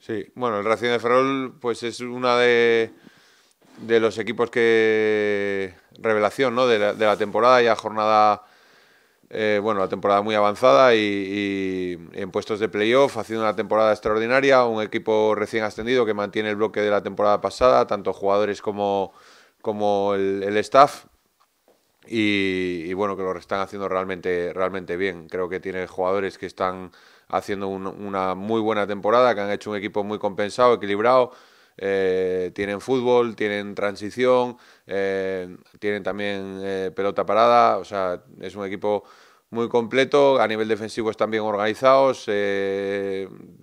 Sí, bueno, el Racing de Ferrol pues es una de, de los equipos que... Revelación, ¿no? De la, de la temporada, ya jornada... Eh, bueno, la temporada muy avanzada y, en puestos de playoff, haciendo una temporada extraordinaria, un equipo recién ascendido que mantiene el bloque de la temporada pasada, tanto jugadores como, el staff, y, y, bueno, que lo están haciendo realmente, realmente bien. Creo que tiene jugadores que están haciendo una muy buena temporada, que han hecho un equipo muy compensado, equilibrado. Eh, tienen fútbol, tienen transición, eh, tienen también eh, pelota parada. O sea, es un equipo muy completo. A nivel defensivo están bien organizados,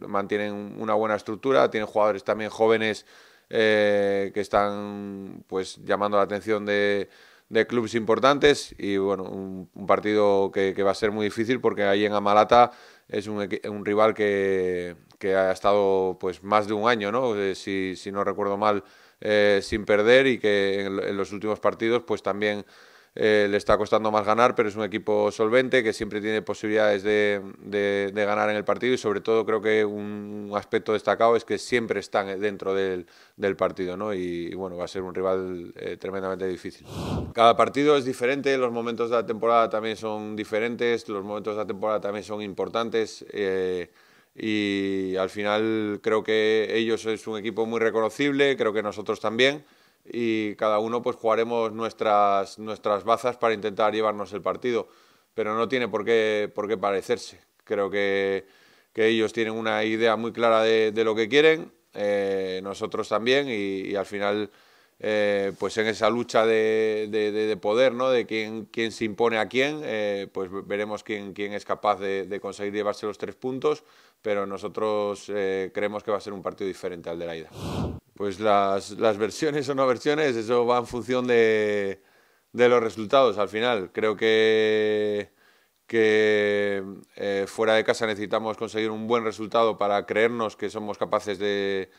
mantienen una buena estructura, tienen jugadores también jóvenes que están pues llamando la atención de de clubes importantes y bueno, un, partido que, va a ser muy difícil porque ahí en Amalata es un, rival que, que, ha estado pues más de un año, ¿no? Eh, si, no recuerdo mal, eh, sin perder y que en, en los últimos partidos pues también eh, le está costando más ganar, pero es un equipo solvente que siempre tiene posibilidades de, ganar en el partido y sobre todo creo que un aspecto destacado es que siempre están dentro del, partido ¿no? y, bueno, va a ser un rival eh, tremendamente difícil. Cada partido es diferente, los momentos de la temporada también son diferentes, los momentos de la temporada también son importantes. Eh, y al final creo que ellos es un equipo muy reconocible, creo que nosotros también y cada uno pues jugaremos nuestras, bazas para intentar llevarnos el partido. Pero no tiene por qué, parecerse. Creo que, ellos tienen una idea muy clara de, lo que quieren, eh, nosotros también, y, al final, eh, pues en esa lucha de, poder, ¿no? de quién, se impone a quién, eh, pues veremos quién, quién es capaz de, conseguir llevarse los tres puntos, pero nosotros creemos que va a ser un partido diferente al de la ida. Pues las, versiones o no versiones, eso va en función de, los resultados al final. Creo que, eh, fuera de casa necesitamos conseguir un buen resultado para creernos que somos capaces de,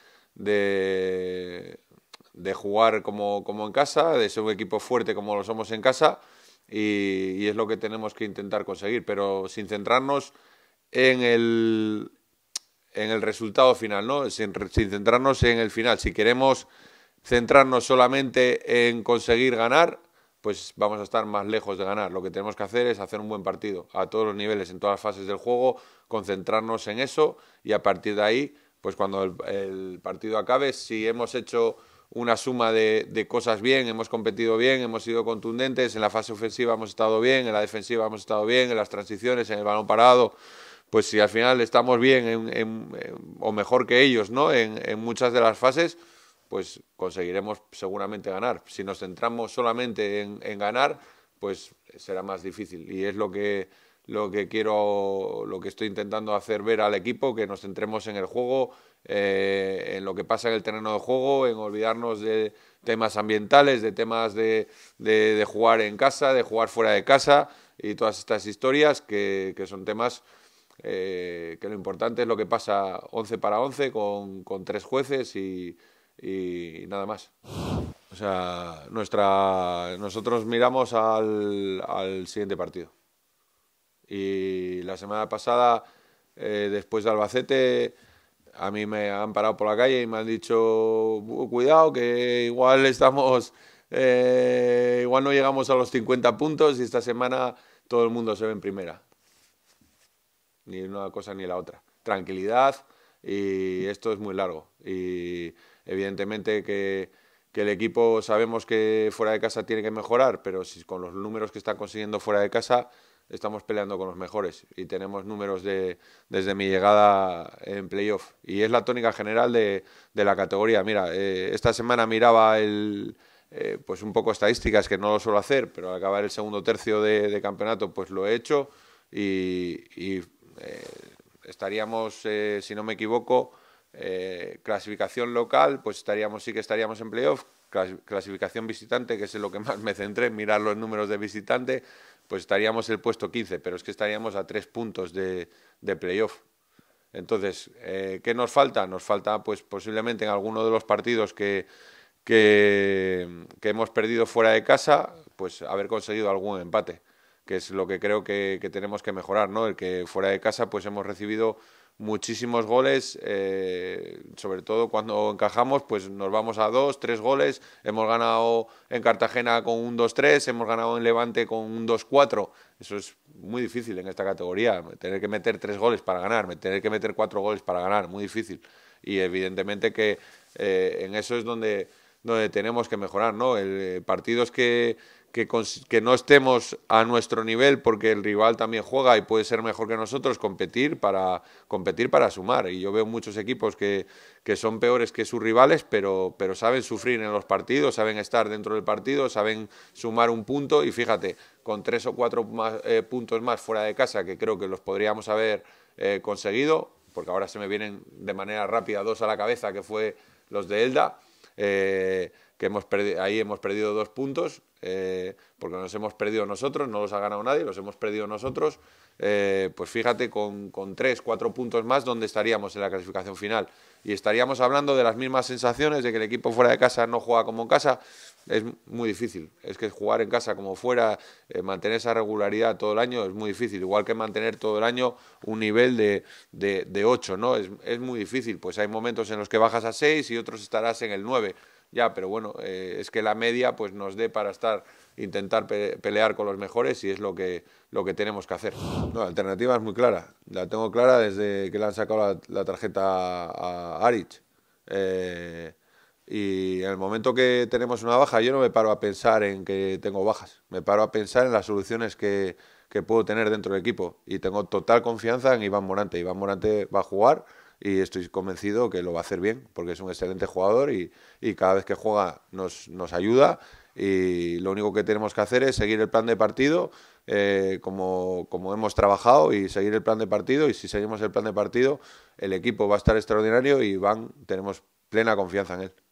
jugar como, en casa, de ser un equipo fuerte como lo somos en casa y es lo que tenemos que intentar conseguir, pero sin centrarnos en el, en el resultado final, ¿no? Sin, centrarnos en el final. Si queremos centrarnos solamente en conseguir ganar, pues vamos a estar más lejos de ganar. Lo que tenemos que hacer es hacer un buen partido a todos los niveles, en todas las fases del juego, concentrarnos en eso y a partir de ahí, pues cuando el, partido acabe, si hemos hecho una suma de, de, cosas bien, hemos competido bien, hemos sido contundentes, en la fase ofensiva hemos estado bien, en la defensiva hemos estado bien, en las transiciones, en el balón parado, pues si al final estamos bien o mejor que ellos ¿no? en, muchas de las fases, pues conseguiremos seguramente ganar. Si nos centramos solamente en, ganar, pues será más difícil. Y es lo que, lo que quiero, lo que estoy intentando hacer ver al equipo, que nos centremos en el juego, eh, en lo que pasa en el terreno de juego, en olvidarnos de temas ambientales, de temas de, de, jugar en casa, de jugar fuera de casa y todas estas historias que son temas eh, que lo importante es lo que pasa 11 para 11 con, tres jueces y, nada más. O sea, nuestra, nosotros miramos al, siguiente partido. Y la semana pasada, eh, después de Albacete, a mí me han parado por la calle y me han dicho, cuidado, que igual estamos, eh, igual no llegamos a los 50 puntos y esta semana todo el mundo se ve en primera ni una cosa ni la otra. Tranquilidad y esto es muy largo. Y evidentemente que, que el equipo sabemos que fuera de casa tiene que mejorar, pero si con los números que está consiguiendo fuera de casa estamos peleando con los mejores y tenemos números de, desde mi llegada en playoff. Y es la tónica general de, de la categoría. Mira, eh, esta semana miraba el, eh, pues un poco estadísticas, que no lo suelo hacer, pero al acabar el segundo tercio de, campeonato pues lo he hecho y eh, estaríamos, eh, si no me equivoco, eh, clasificación local, pues estaríamos, sí que estaríamos en playoff, clasificación visitante, que es lo que más me centré, mirar los números de visitante, pues estaríamos el puesto 15, pero es que estaríamos a tres puntos de, playoff. Entonces, ¿qué nos falta? Nos falta, pues posiblemente en alguno de los partidos que, que hemos perdido fuera de casa, pues haber conseguido algún empate que es lo que creo que, tenemos que mejorar, El que fuera de casa pues hemos recibido muchísimos goles, eh, sobre todo cuando encajamos, pues nos vamos a dos, tres goles, hemos ganado en Cartagena con un 2-3, hemos ganado en Levante con un 2-4, eso es muy difícil en esta categoría, tener que meter tres goles para ganar, tener que meter cuatro goles para ganar, muy difícil, y evidentemente que eh, en eso es donde donde tenemos que mejorar, ¿no? El, eh, partidos que, que, que, no estemos a nuestro nivel porque el rival también juega y puede ser mejor que nosotros, competir para, competir para sumar. Y yo veo muchos equipos que, que son peores que sus rivales, pero, pero saben sufrir en los partidos, saben estar dentro del partido, saben sumar un punto y fíjate, con tres o cuatro eh, puntos más fuera de casa, que creo que los podríamos haber eh, conseguido, porque ahora se me vienen de manera rápida dos a la cabeza, que fue los de Elda eh, que hemos ahí hemos perdido dos puntos, eh, porque nos hemos perdido nosotros, no los ha ganado nadie, los hemos perdido nosotros. Eh, pues fíjate, con, tres, cuatro puntos más, ¿dónde estaríamos en la clasificación final? Y estaríamos hablando de las mismas sensaciones, de que el equipo fuera de casa no juega como en casa. Es muy difícil. Es que jugar en casa como fuera, eh, mantener esa regularidad todo el año es muy difícil. Igual que mantener todo el año un nivel de, ocho, ¿no? Es, muy difícil. Pues hay momentos en los que bajas a seis y otros estarás en el nueve. ya, pero bueno, eh, es que la media pues nos dé para estar intentar pelear con los mejores y es lo que, lo que tenemos que hacer. la alternativa es muy clara. La tengo clara desde que le han sacado la, tarjeta a Aric. Eh, y en el momento que tenemos una baja, yo no me paro a pensar en que tengo bajas. Me paro a pensar en las soluciones que, que puedo tener dentro del equipo. Y tengo total confianza en Iván Morante. Iván Morante va a jugar y estoy convencido que lo va a hacer bien, porque es un excelente jugador y, y cada vez que juega nos, nos ayuda y lo único que tenemos que hacer es seguir el plan de partido eh, como, como, hemos trabajado y seguir el plan de partido y si seguimos el plan de partido el equipo va a estar extraordinario y van, tenemos plena confianza en él.